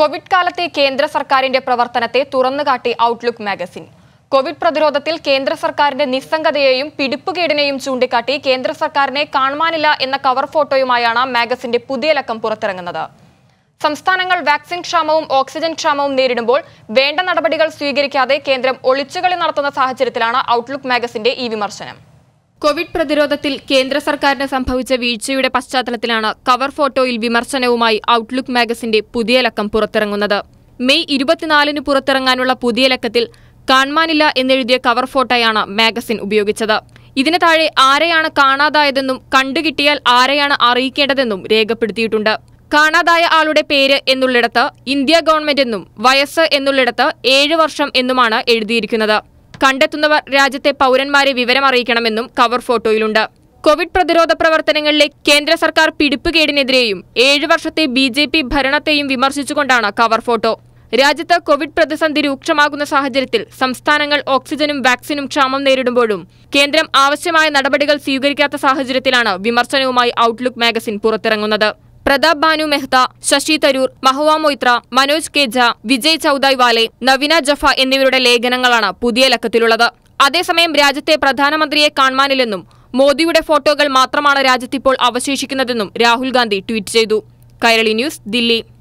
Covid കാലത്തെ കേന്ദ്ര സർക്കാരിന്റെ പ്രവർത്തനത്തെ തുറന്നുകാട്ടി ഔട്ട്ലുക്ക് മാഗസിൻ കോവിഡ് പ്രതിരോധത്തിൽ കേന്ദ്ര സർക്കാരിന്റെ നിസ്സംഗതയെയും പിടിപ്പുകേടിനെയും ചൂണ്ടിക്കാട്ടി കേന്ദ്ര സർക്കാരിനെ കാണുവാനില്ല എന്ന കവർ ഫോട്ടോയുമായാണ് മാഗസിന്റെ പുതിയ ലക്കം പുറത്തിറങ്ങുന്നത് സംസ്ഥാനങ്ങൾ വാക്സിൻ ക്ഷാമവും ഓക്സിജൻ ക്ഷാമവും നേരിടുമ്പോൾ വേണ്ട നടപടികൾ സ്വീകരിക്കാതെ കേന്ദ്രം ഒളിച്ചുകളി നടത്തുന്ന സാഹചര്യത്തിലാണ് ഔട്ട്ലുക്ക് മാഗസിന്റെ ഈ വിമർശനം കോവിഡ് പ്രതിരോധത്തിൽ കേന്ദ്ര സർക്കാരിന് സംഭവിച്ച വീഴ്ചയുടെ പശ്ചാത്തലത്തിലാണ് കവർ ഫോട്ടോയിൽ വിമർശനവുമായി ഔട്ട്ലുക്ക് മാഗസിന്റെ പുതിയ ലക്കം പുറത്തിറങ്ങുന്നത് മെയ് ഇരുപത്തിനാലിന് പുറത്തിറങ്ങാനുള്ള പുതിയ ലക്കത്തിൽ കാണാനില്ല എന്നെഴുതിയ കവർ ഫോട്ടോയാണ് മാഗസിൻ ഉപയോഗിച്ചത് ഇതിന് താഴെ ആരെയാണ് കാണാതായതെന്നും കണ്ടുകിട്ടിയാൽ ആരെയാണ് അറിയിക്കേണ്ടതെന്നും രേഖപ്പെടുത്തിയിട്ടുണ്ട് കാണാതായ ആളുടെ പേര് എന്നുള്ളിടത്ത് ഇന്ത്യ ഗവൺമെന്റ് എന്നും വയസ്സ് എന്നുള്ളിടത്ത് ഏഴ് വർഷം എന്നുമാണ് എഴുതിയിരിക്കുന്നത് കണ്ടെത്തുന്നവർ രാജ്യത്തെ പൗരന്മാരെ വിവരമറിയിക്കണമെന്നും കവർ ഫോട്ടോയിലുണ്ട് കോവിഡ് പ്രതിരോധ പ്രവർത്തനങ്ങളിലെ കേന്ദ്ര സർക്കാർ പിടിപ്പുകേടിനെതിരെയും ഏഴ് വർഷത്തെ ബി ജെ പി ഭരണത്തെയും വിമർശിച്ചുകൊണ്ടാണ് കവർ ഫോട്ടോ രാജ്യത്ത് കോവിഡ് പ്രതിസന്ധി രൂക്ഷമാകുന്ന സാഹചര്യത്തിൽ സംസ്ഥാനങ്ങൾ ഓക്സിജനും വാക്സിനും ക്ഷാമം നേരിടുമ്പോഴും കേന്ദ്രം ആവശ്യമായ നടപടികൾ സ്വീകരിക്കാത്ത സാഹചര്യത്തിലാണ് വിമർശനവുമായി ഔട്ട്ലുക്ക് മാഗസിൻ പുറത്തിറങ്ങുന്നത് പ്രതാപ് ബാനു മെഹ്ത ശശി തരൂർ മഹുവ മൊയ്ത്ര മനോജ് കെജ വിജയ് വാലെ നവീന ജഫ എന്നിവരുടെ ലേഖനങ്ങളാണ് പുതിയ ലക്കത്തിലുള്ളത് അതേസമയം രാജ്യത്തെ പ്രധാനമന്ത്രിയെ കാണാനില്ലെന്നും മോദിയുടെ ഫോട്ടോകൾ മാത്രമാണ് രാജ്യത്തിപ്പോൾ അവശേഷിക്കുന്നതെന്നും രാഹുൽ ഗാന്ധി ട്വീറ്റ് ചെയ്തു കൈരളി ന്യൂസ് ദില്ലി